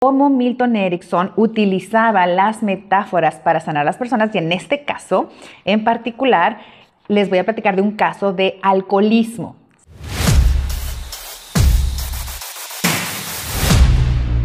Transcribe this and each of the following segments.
cómo Milton Erickson utilizaba las metáforas para sanar a las personas y en este caso en particular les voy a platicar de un caso de alcoholismo.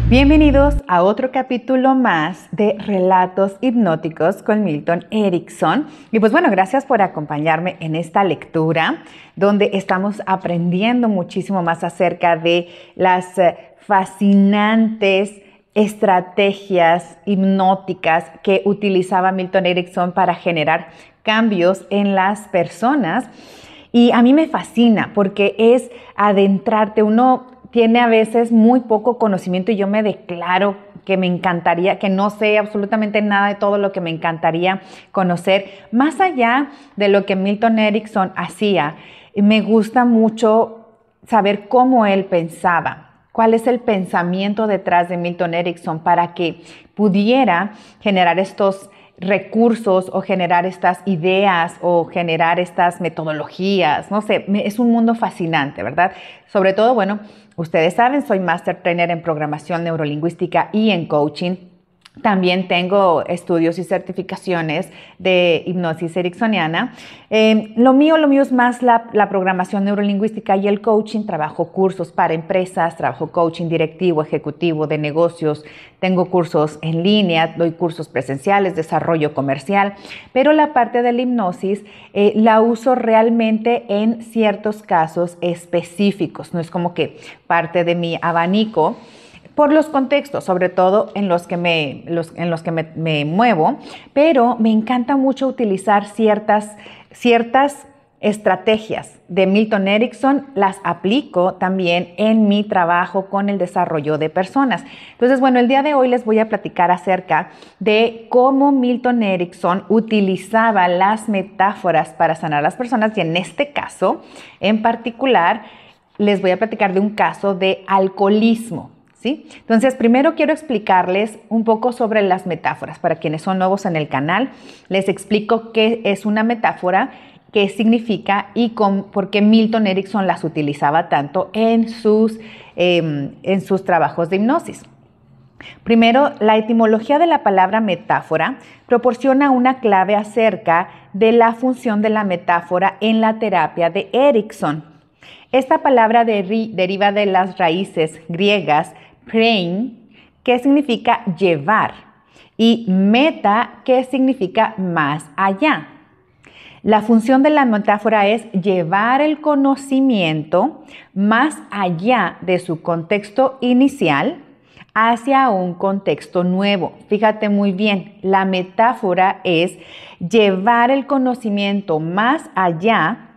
Bienvenidos a otro capítulo más de Relatos Hipnóticos con Milton Erickson. Y pues bueno, gracias por acompañarme en esta lectura donde estamos aprendiendo muchísimo más acerca de las eh, fascinantes estrategias hipnóticas que utilizaba Milton Erickson para generar cambios en las personas. Y a mí me fascina porque es adentrarte, uno tiene a veces muy poco conocimiento y yo me declaro que me encantaría, que no sé absolutamente nada de todo lo que me encantaría conocer, más allá de lo que Milton Erickson hacía. Me gusta mucho saber cómo él pensaba cuál es el pensamiento detrás de Milton Erickson para que pudiera generar estos recursos o generar estas ideas o generar estas metodologías. No sé, es un mundo fascinante, ¿verdad? Sobre todo, bueno, ustedes saben, soy master trainer en programación neurolingüística y en coaching. También tengo estudios y certificaciones de hipnosis ericksoniana. Eh, lo mío, lo mío es más la, programación neurolingüística y el coaching. Trabajo cursos para empresas, trabajo coaching directivo, ejecutivo de negocios. Tengo cursos en línea, doy cursos presenciales, desarrollo comercial. Pero la parte de la hipnosis eh, la uso realmente en ciertos casos específicos. No es como que parte de mi abanico por los contextos, sobre todo en los que me, en los que me, muevo, pero me encanta mucho utilizar ciertas, ciertas estrategias de Milton Erickson las aplico también en mi trabajo con el desarrollo de personas. Entonces, bueno, el día de hoy les voy a platicar acerca de cómo Milton Erickson utilizaba las metáforas para sanar a las personas y en este caso en particular les voy a platicar de un caso de alcoholismo. Entonces, primero quiero explicarles un poco sobre las metáforas. Para quienes son nuevos en el canal, les explico qué es una metáfora, qué significa y por qué Milton Erickson las utilizaba tanto en sus, em, en sus trabajos de hipnosis. Primero, la etimología de la palabra metáfora proporciona una clave acerca de la función de la metáfora en la terapia de Erickson. Esta palabra de deriva de las raíces griegas que significa llevar, y meta, que significa más allá. La función de la metáfora es llevar el conocimiento más allá de su contexto inicial hacia un contexto nuevo. Fíjate muy bien, la metáfora es llevar el conocimiento más allá,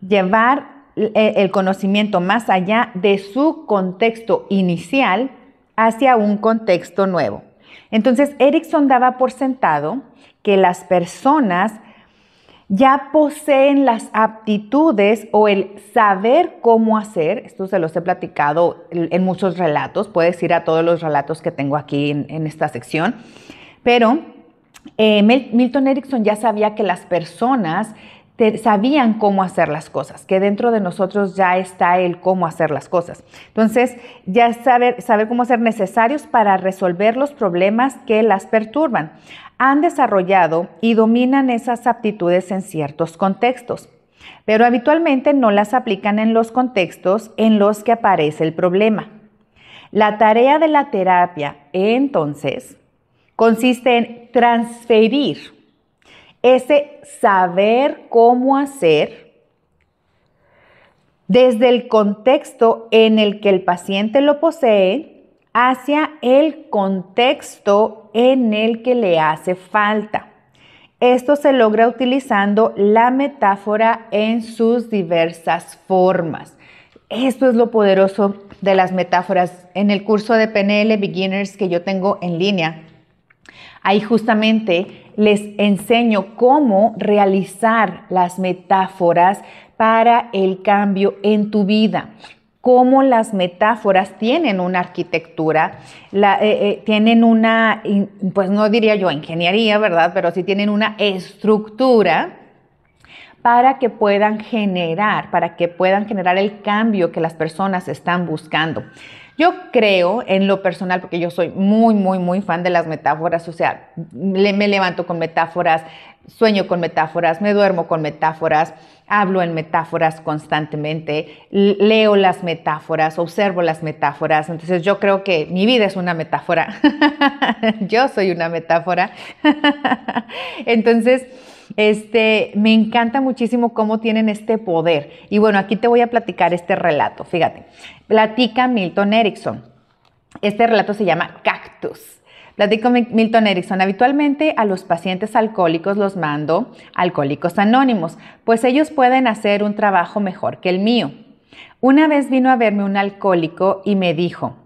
llevar eh, el conocimiento más allá de su contexto inicial hacia un contexto nuevo. Entonces, Erickson daba por sentado que las personas ya poseen las aptitudes o el saber cómo hacer, esto se los he platicado en muchos relatos, puedes ir a todos los relatos que tengo aquí en, esta sección, pero eh, Milton Erickson ya sabía que las personas sabían cómo hacer las cosas, que dentro de nosotros ya está el cómo hacer las cosas. Entonces, ya saber, saber cómo ser necesarios para resolver los problemas que las perturban. Han desarrollado y dominan esas aptitudes en ciertos contextos pero habitualmente no las aplican en los contextos en los que aparece el problema. La tarea de la terapia, entonces, consiste en transferir ese saber cómo hacer desde el contexto en el que el paciente lo posee hacia el contexto en el que le hace falta. Esto se logra utilizando la metáfora en sus diversas formas. Esto es lo poderoso de las metáforas. En el curso de PNL Beginners que yo tengo en línea, ahí justamente les enseño cómo realizar las metáforas para el cambio en tu vida cómo las metáforas tienen una arquitectura, eh, eh, tienen una, pues no diría yo ingeniería, ¿verdad? Pero sí tienen una estructura para que puedan generar, para que puedan generar el cambio que las personas están buscando. Yo creo en lo personal, porque yo soy muy, muy, muy fan de las metáforas, o sea, me levanto con metáforas, sueño con metáforas, me duermo con metáforas, hablo en metáforas constantemente, leo las metáforas, observo las metáforas, entonces yo creo que mi vida es una metáfora, yo soy una metáfora, entonces... Este, me encanta muchísimo cómo tienen este poder. Y bueno, aquí te voy a platicar este relato. Fíjate, platica Milton Erickson. Este relato se llama Cactus. Platico Milton Erickson, habitualmente a los pacientes alcohólicos los mando alcohólicos anónimos, pues ellos pueden hacer un trabajo mejor que el mío. Una vez vino a verme un alcohólico y me dijo,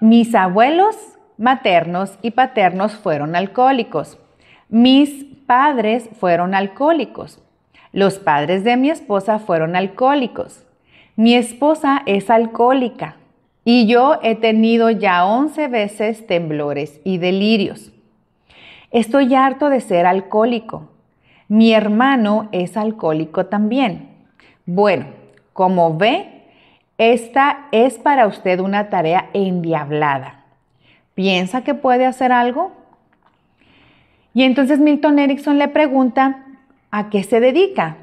mis abuelos maternos y paternos fueron alcohólicos, mis padres fueron alcohólicos. Los padres de mi esposa fueron alcohólicos. Mi esposa es alcohólica y yo he tenido ya 11 veces temblores y delirios. Estoy harto de ser alcohólico. Mi hermano es alcohólico también. Bueno, como ve, esta es para usted una tarea endiablada. ¿Piensa que puede hacer algo? Y entonces Milton Erickson le pregunta a qué se dedica.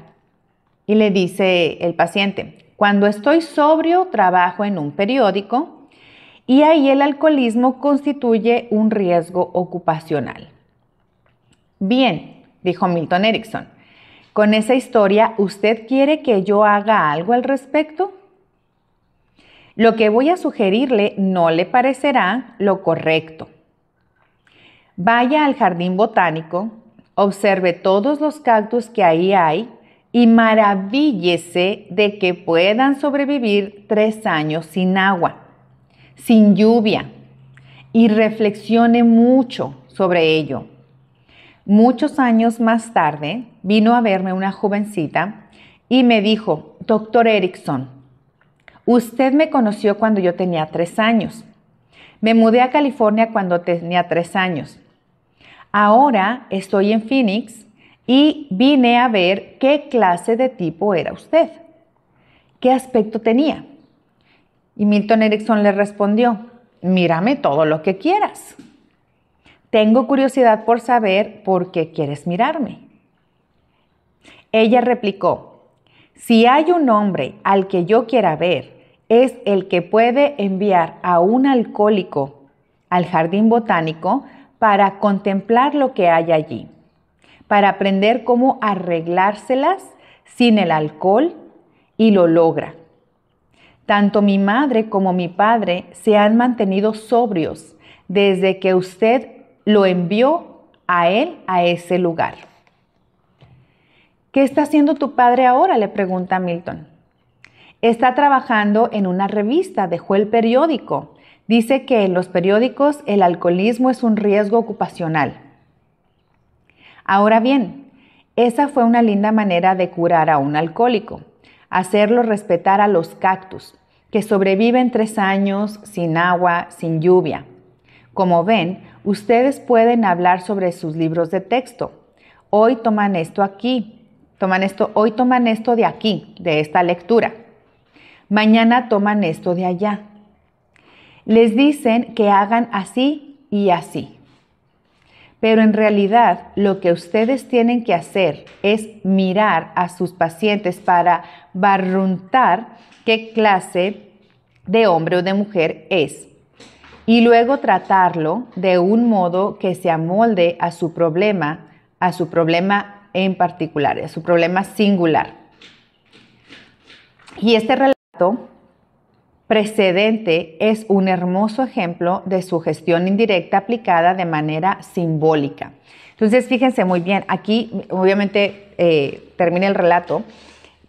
Y le dice el paciente, cuando estoy sobrio trabajo en un periódico y ahí el alcoholismo constituye un riesgo ocupacional. Bien, dijo Milton Erickson, con esa historia, ¿usted quiere que yo haga algo al respecto? Lo que voy a sugerirle no le parecerá lo correcto Vaya al jardín botánico, observe todos los cactus que ahí hay y maravíllese de que puedan sobrevivir tres años sin agua, sin lluvia, y reflexione mucho sobre ello. Muchos años más tarde vino a verme una jovencita y me dijo, doctor Erickson, usted me conoció cuando yo tenía tres años. Me mudé a California cuando tenía tres años. Ahora estoy en Phoenix y vine a ver qué clase de tipo era usted, qué aspecto tenía. Y Milton Erickson le respondió, mírame todo lo que quieras. Tengo curiosidad por saber por qué quieres mirarme. Ella replicó, si hay un hombre al que yo quiera ver, es el que puede enviar a un alcohólico al jardín botánico para contemplar lo que hay allí, para aprender cómo arreglárselas sin el alcohol y lo logra. Tanto mi madre como mi padre se han mantenido sobrios desde que usted lo envió a él a ese lugar. ¿Qué está haciendo tu padre ahora? le pregunta Milton. Está trabajando en una revista, dejó el periódico dice que en los periódicos el alcoholismo es un riesgo ocupacional. Ahora bien, esa fue una linda manera de curar a un alcohólico, hacerlo respetar a los cactus, que sobreviven tres años sin agua, sin lluvia. Como ven, ustedes pueden hablar sobre sus libros de texto. Hoy toman esto aquí, toman esto, hoy toman esto de aquí, de esta lectura. Mañana toman esto de allá. Les dicen que hagan así y así. Pero en realidad lo que ustedes tienen que hacer es mirar a sus pacientes para barruntar qué clase de hombre o de mujer es y luego tratarlo de un modo que se amolde a su problema, a su problema en particular, a su problema singular. Y este relato precedente es un hermoso ejemplo de su gestión indirecta aplicada de manera simbólica. Entonces, fíjense muy bien, aquí obviamente eh, termina el relato,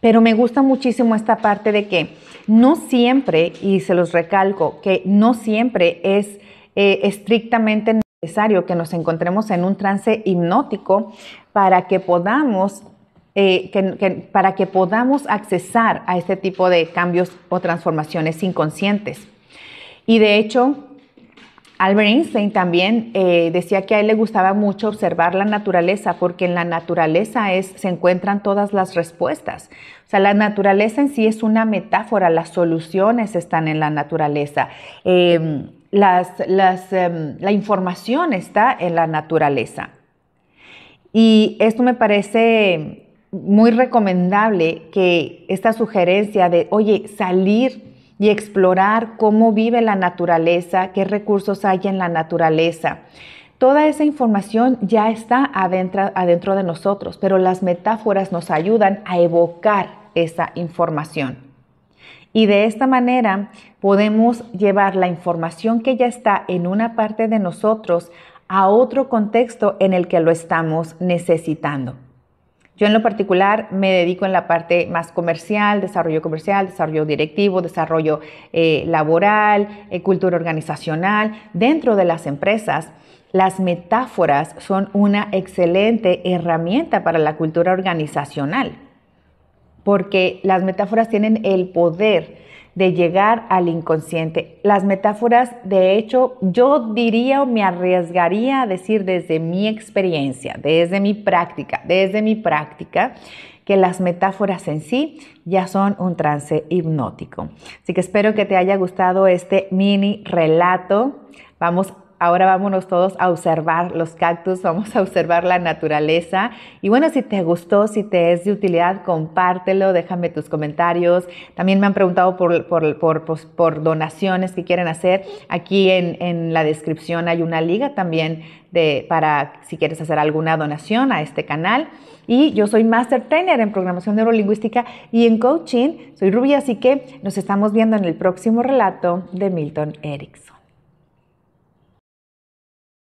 pero me gusta muchísimo esta parte de que no siempre, y se los recalco, que no siempre es eh, estrictamente necesario que nos encontremos en un trance hipnótico para que podamos eh, para que podamos accesar a este tipo de cambios o transformaciones inconscientes. Y de hecho, Albert Einstein también eh, decía que a él le gustaba mucho observar la naturaleza, porque en la naturaleza es, se encuentran todas las respuestas. O sea, la naturaleza en sí es una metáfora, las soluciones están en la naturaleza. Em, em, la información está en la naturaleza. Y esto me parece muy recomendable que esta sugerencia de, oye, salir y explorar cómo vive la naturaleza, qué recursos hay en la naturaleza. Toda esa información ya está adentro, adentro de nosotros, pero las metáforas nos ayudan a evocar esa información. Y de esta manera podemos llevar la información que ya está en una parte de nosotros a otro contexto en el que lo estamos necesitando. Yo en lo particular me dedico en la parte más comercial, desarrollo comercial, desarrollo directivo, desarrollo eh, laboral, eh, cultura organizacional. Dentro de las empresas, las metáforas son una excelente herramienta para la cultura organizacional, porque las metáforas tienen el poder de llegar al inconsciente. Las metáforas, de hecho, yo diría o me arriesgaría a decir desde mi experiencia, desde mi práctica, desde mi práctica, que las metáforas en sí ya son un trance hipnótico. Así que espero que te haya gustado este mini relato. Vamos ahora vámonos todos a observar los cactus, vamos a observar la naturaleza. Y bueno, si te gustó, si te es de utilidad, compártelo, déjame tus comentarios. También me han preguntado por, pues, donaciones que quieren hacer. Aquí en, la descripción hay una liga también de, para si quieres hacer alguna donación a este canal. Y yo soy Master Trainer en Programación Neurolingüística y en Coaching. Soy Rubia, así que nos estamos viendo en el próximo relato de Milton Erickson.